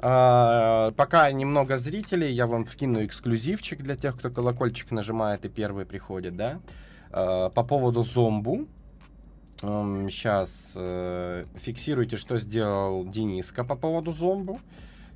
А, пока немного зрителей, я вам вкину эксклюзивчик для тех, кто колокольчик нажимает и первый приходит, да. А, по поводу зомбу. сейчас э, фиксируйте, что сделал Дениска по поводу зомбу.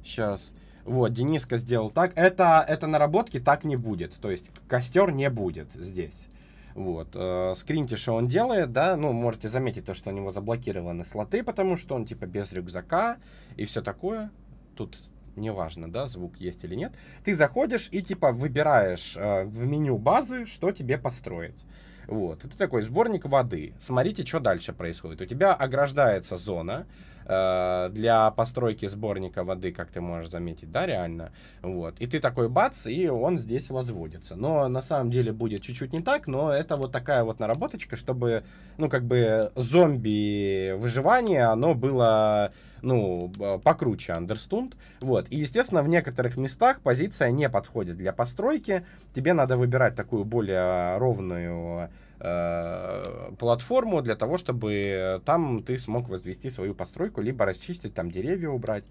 Сейчас. Вот, Дениска сделал так. Это, это наработки так не будет. То есть костер не будет здесь. Вот. Э, скриньте, что он делает, да. Ну, можете заметить то, что у него заблокированы слоты, потому что он типа без рюкзака и все такое тут неважно, да, звук есть или нет, ты заходишь и типа выбираешь э, в меню базы, что тебе построить. Вот, это такой сборник воды. Смотрите, что дальше происходит. У тебя ограждается зона э, для постройки сборника воды, как ты можешь заметить, да, реально. Вот, и ты такой бац, и он здесь возводится. Но на самом деле будет чуть-чуть не так, но это вот такая вот наработочка, чтобы, ну, как бы зомби-выживание, оно было ну, покруче Understund. Вот. И, естественно, в некоторых местах позиция не подходит для постройки. Тебе надо выбирать такую более ровную э, платформу для того, чтобы там ты смог возвести свою постройку, либо расчистить там деревья убрать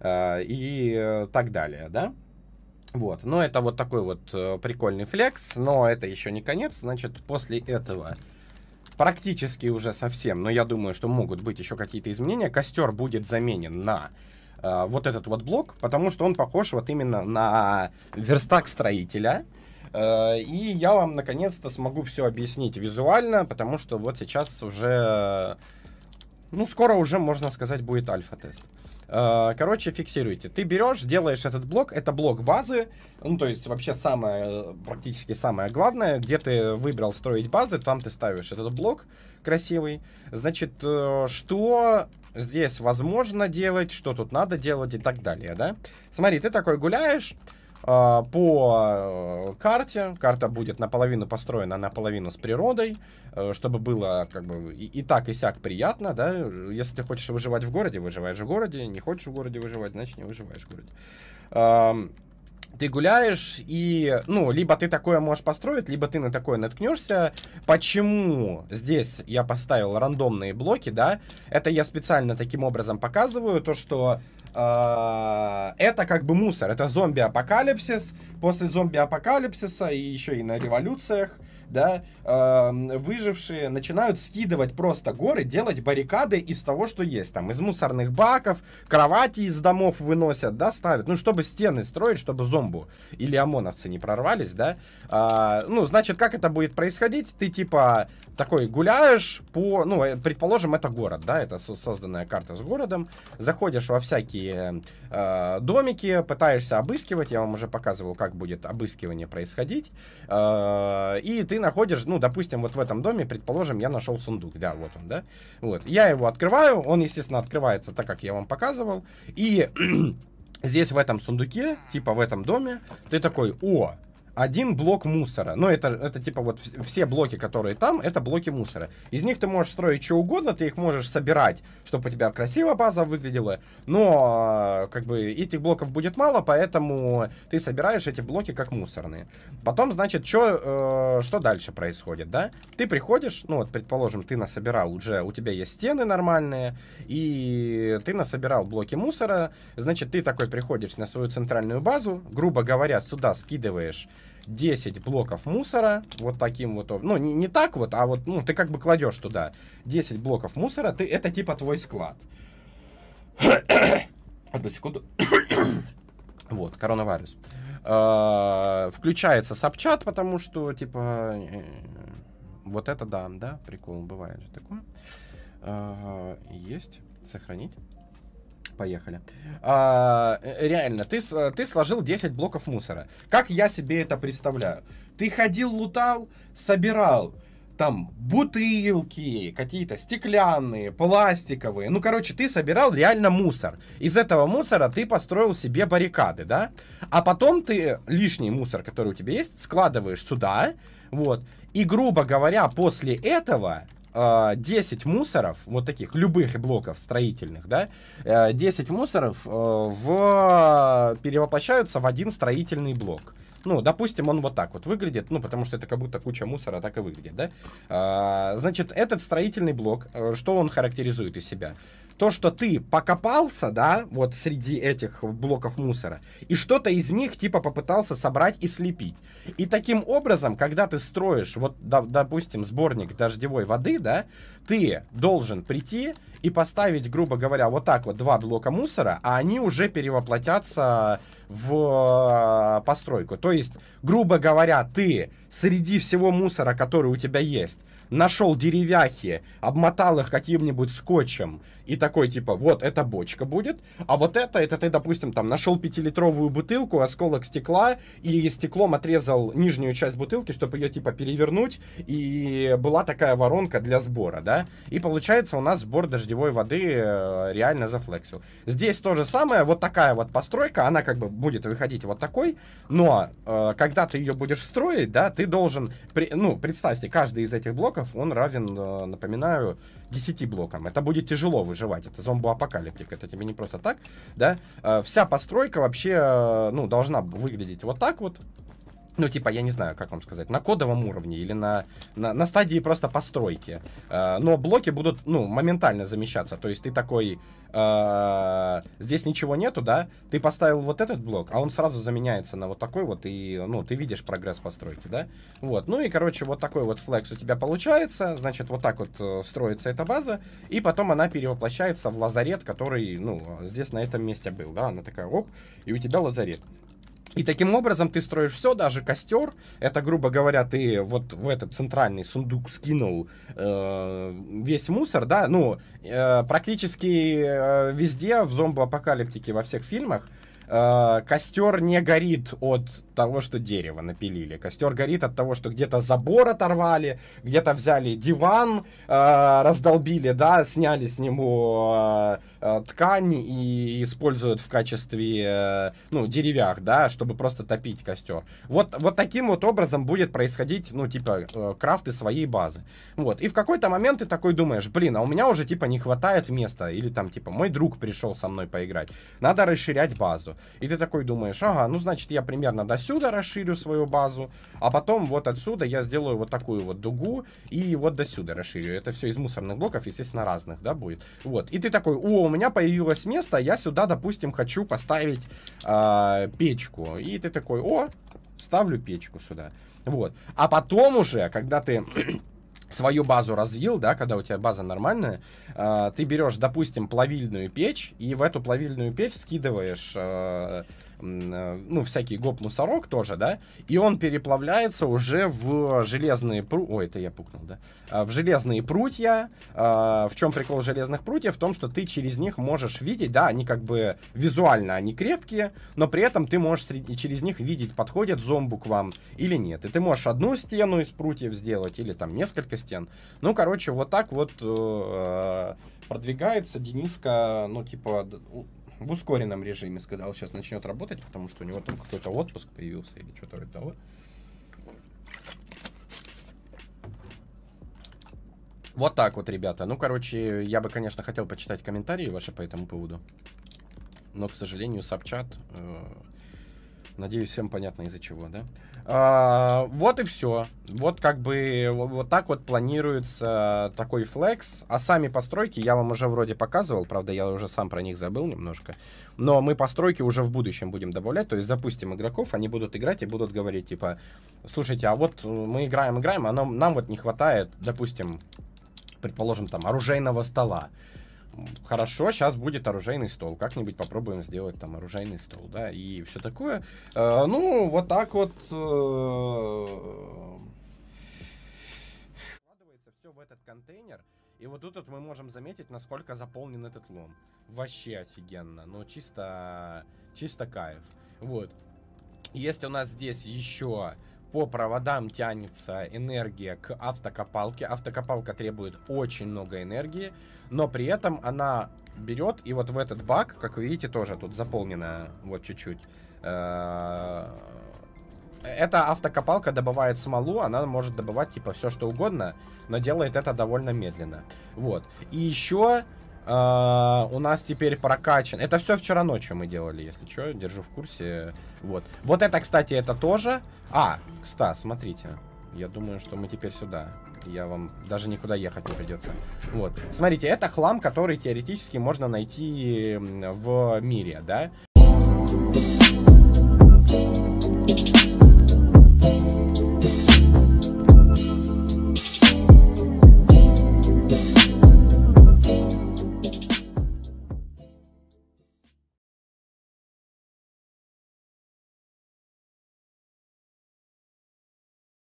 э, и так далее, да? Вот, но это вот такой вот э, прикольный флекс, но это еще не конец, значит, после этого практически уже совсем, но я думаю, что могут быть еще какие-то изменения, костер будет заменен на э, вот этот вот блок, потому что он похож вот именно на верстак строителя. Э, и я вам наконец-то смогу все объяснить визуально, потому что вот сейчас уже, ну скоро уже можно сказать будет альфа-тест. Э, короче, фиксируйте. Ты берешь, делаешь этот блок, это блок базы, ну, то есть вообще самое, практически самое главное, где ты выбрал строить базы, там ты ставишь этот блок красивый. Значит, э, что здесь возможно делать, что тут надо делать и так далее, да? Смотри, ты такой гуляешь, а, по э, карте. Карта будет наполовину построена, наполовину с природой, э, чтобы было как бы и, так, и сяк приятно, да. Если ты хочешь выживать в городе, выживаешь в городе. Не хочешь в городе выживать, значит не выживаешь в городе ты гуляешь, и, ну, либо ты такое можешь построить, либо ты на такое наткнешься. Почему здесь я поставил рандомные блоки, да? Это я специально таким образом показываю, то, что а, это как бы мусор, это зомби-апокалипсис, после зомби-апокалипсиса и еще и на революциях, да, эм, выжившие начинают скидывать просто горы, делать баррикады из того, что есть, там, из мусорных баков, кровати из домов выносят, да, ставят, ну, чтобы стены строить, чтобы зомбу или ОМОНовцы не прорвались, да, а, ну, значит, как это будет происходить, ты, типа, такой гуляешь по, ну, э, предположим, это город, да, это созданная карта с городом, заходишь во всякие такие э, домики, пытаешься обыскивать, я вам уже показывал, как будет обыскивание происходить, э, и ты находишь, ну, допустим, вот в этом доме, предположим, я нашел сундук, да, вот он, да, вот, я его открываю, он, естественно, открывается так, как я вам показывал, и здесь в этом сундуке, типа в этом доме, ты такой, о, один блок мусора. Ну, это, это типа вот все блоки, которые там, это блоки мусора. Из них ты можешь строить что угодно, ты их можешь собирать, чтобы у тебя красиво база выглядела, но э, как бы этих блоков будет мало, поэтому ты собираешь эти блоки как мусорные. Потом, значит, что э, что дальше происходит, да? Ты приходишь, ну вот, предположим, ты насобирал уже, у тебя есть стены нормальные, и ты насобирал блоки мусора, значит, ты такой приходишь на свою центральную базу, грубо говоря, сюда скидываешь 10 блоков мусора, вот таким вот, ну, не, не так вот, а вот, ну, ты как бы кладешь туда 10 блоков мусора, ты, это типа твой склад. Одну секунду. вот, коронавирус. Э -э включается сапчат, потому что, типа, э вот это да, да, прикол, бывает же такое. А, есть, сохранить поехали. А, э, реально, ты, ты сложил 10 блоков мусора. Как я себе это представляю? Ты ходил, лутал, собирал там бутылки, какие-то стеклянные, пластиковые. Ну, короче, ты собирал реально мусор. Из этого мусора ты построил себе баррикады, да? А потом ты лишний мусор, который у тебя есть, складываешь сюда, вот. И, грубо говоря, после этого э, а, 10 мусоров, вот таких, любых блоков строительных, да, э, 10 мусоров э, в, перевоплощаются в один строительный блок. Ну, допустим, он вот так вот выглядит, ну, потому что это как будто куча мусора так и выглядит, да? А, значит, этот строительный блок, э, что он характеризует из себя? то, что ты покопался, да, вот среди этих блоков мусора, и что-то из них типа попытался собрать и слепить. И таким образом, когда ты строишь, вот, да, допустим, сборник дождевой воды, да, ты должен прийти и поставить, грубо говоря, вот так вот два блока мусора, а они уже перевоплотятся в э, постройку. То есть, грубо говоря, ты среди всего мусора, который у тебя есть, нашел деревяхи, обмотал их каким-нибудь скотчем и такой типа, вот эта бочка будет, а вот это, это ты, допустим, там нашел пятилитровую бутылку, осколок стекла и стеклом отрезал нижнюю часть бутылки, чтобы ее типа перевернуть и была такая воронка для сбора, да? И получается у нас сбор дождевой воды э, реально зафлексил. Здесь то же самое, вот такая вот постройка, она как бы будет выходить вот такой, но э, когда ты ее будешь строить, да, ты должен, при, ну, представьте, каждый из этих блоков блоков он равен, э, напоминаю, 10 блокам. Это будет тяжело выживать, это зомбо это тебе не просто так, да. Э, вся постройка вообще, э, ну, должна выглядеть вот так вот, ну, типа, я не знаю, как вам сказать, на кодовом уровне или на, на, на стадии просто постройки. Э, но блоки будут, ну, моментально замещаться. То есть ты такой, э, здесь ничего нету, да? Ты поставил вот этот блок, а он сразу заменяется на вот такой вот, и, ну, ты видишь прогресс постройки, да? Вот, ну и, короче, вот такой вот флекс у тебя получается, значит, вот так вот э, строится эта база, и потом она перевоплощается в лазарет, который, ну, здесь на этом месте был, да? Она такая, оп, и у тебя лазарет. И таким образом ты строишь все, даже костер. Это, грубо говоря, ты вот в этот центральный сундук скинул э, весь мусор, да. Ну, э, практически э, везде в зомбоапокалиптике во всех фильмах э, костер не горит от того, что дерево напилили. Костер горит от того, что где-то забор оторвали, где-то взяли диван, э, раздолбили, да, сняли с него... Э, Э, ткань и используют в качестве, э, ну, деревях, да, чтобы просто топить костер. Вот, вот таким вот образом будет происходить, ну, типа, э, крафты своей базы. Вот, и в какой-то момент ты такой думаешь, блин, а у меня уже, типа, не хватает места, или там, типа, мой друг пришел со мной поиграть, надо расширять базу. И ты такой думаешь, ага, ну, значит, я примерно до сюда расширю свою базу, а потом вот отсюда я сделаю вот такую вот дугу и вот до сюда расширю. Это все из мусорных блоков, естественно, разных, да, будет. Вот, и ты такой, о, у меня появилось место, я сюда, допустим, хочу поставить э, печку. И ты такой, о, ставлю печку сюда. Вот. А потом уже, когда ты свою базу развил, да, когда у тебя база нормальная, э, ты берешь, допустим, плавильную печь и в эту плавильную печь скидываешь э, Э, ну, всякий гоп-мусорок тоже, да, и он переплавляется уже в железные пру, ой, это я пукнул, да, а, в железные прутья, а, в чем прикол железных прутьев, в том, что ты через них можешь видеть, да, они как бы визуально, они крепкие, но при этом ты можешь через них видеть, подходит зомбу к вам или нет, и ты можешь одну стену из прутьев сделать, или там несколько стен, ну, короче, вот так вот э, э, продвигается Дениска, ну, типа, в ускоренном режиме сказал, сейчас начнет работать, потому что у него там какой-то отпуск появился или что-то вроде того. Вот так вот, ребята. Ну, короче, я бы, конечно, хотел почитать комментарии ваши по этому поводу. Но, к сожалению, сапчат... Э Надеюсь, всем понятно из-за чего, да? А, вот и все. Вот как бы вот так вот планируется такой флекс. А сами постройки я вам уже вроде показывал, правда, я уже сам про них забыл немножко. Но мы постройки уже в будущем будем добавлять, то есть запустим игроков, они будут играть и будут говорить, типа, слушайте, а вот э, мы играем, играем, а нам, нам вот не хватает, допустим, предположим, там, оружейного стола хорошо, сейчас будет оружейный стол. Как-нибудь попробуем сделать там оружейный стол, да, и все такое. Э, ну, вот так вот... Э, все в этот контейнер. И вот тут вот мы можем заметить, насколько заполнен этот лом. Вообще офигенно. Ну, чисто, чисто кайф. Вот. Есть у нас здесь еще по проводам тянется энергия к автокопалке. Автокопалка требует очень много энергии, но при этом она берет и вот в этот бак, как вы видите, тоже тут заполнено вот чуть-чуть. Э, эта автокопалка добывает смолу, она может добывать типа все что угодно, но делает это довольно медленно. Вот. И еще а, у нас теперь прокачан. Это все вчера ночью мы делали, если что, держу в курсе. Вот. Вот это, кстати, это тоже. А, кстати, смотрите. Я думаю, что мы теперь сюда. Я вам даже никуда ехать не придется. Вот. Смотрите, это хлам, который теоретически можно найти в мире, да?